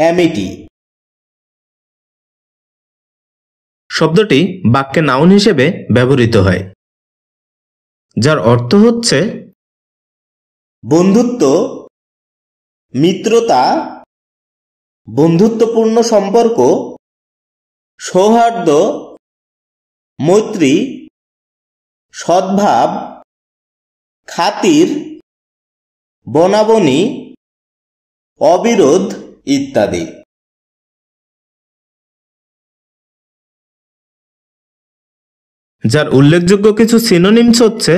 Amity শব্দটি বাক্যে noun হিসেবে ব্যবহৃত হয় যার অর্থ হচ্ছে বন্ধুত্ব মিত্রতা বন্ধুত্বপূর্ণ সম্পর্ক সৌহার্দ্য মৈত্রী সদ্ভাব খাতির বনাবনী অবিরোধ ইত্যাদি যার উল্লেখযোগ্য কিছু সিনোনিমস হচ্ছে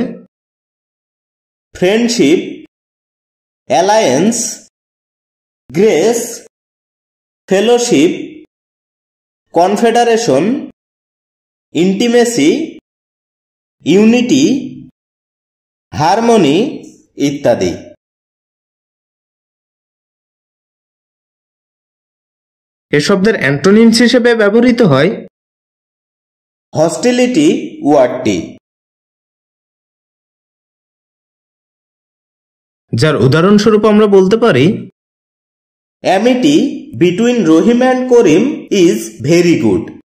friendship alliance grace fellowship confederation intimacy unity harmony ইত্যাদি এ শব্দের অ্যান্টোনিমস হিসেবে ব্যবহৃত হয় হস্টিলিটি ওয়ার্ডটি যার উদাহরণস্বরূপ আমরা বলতে পারি amity between Rahim and Karim is very good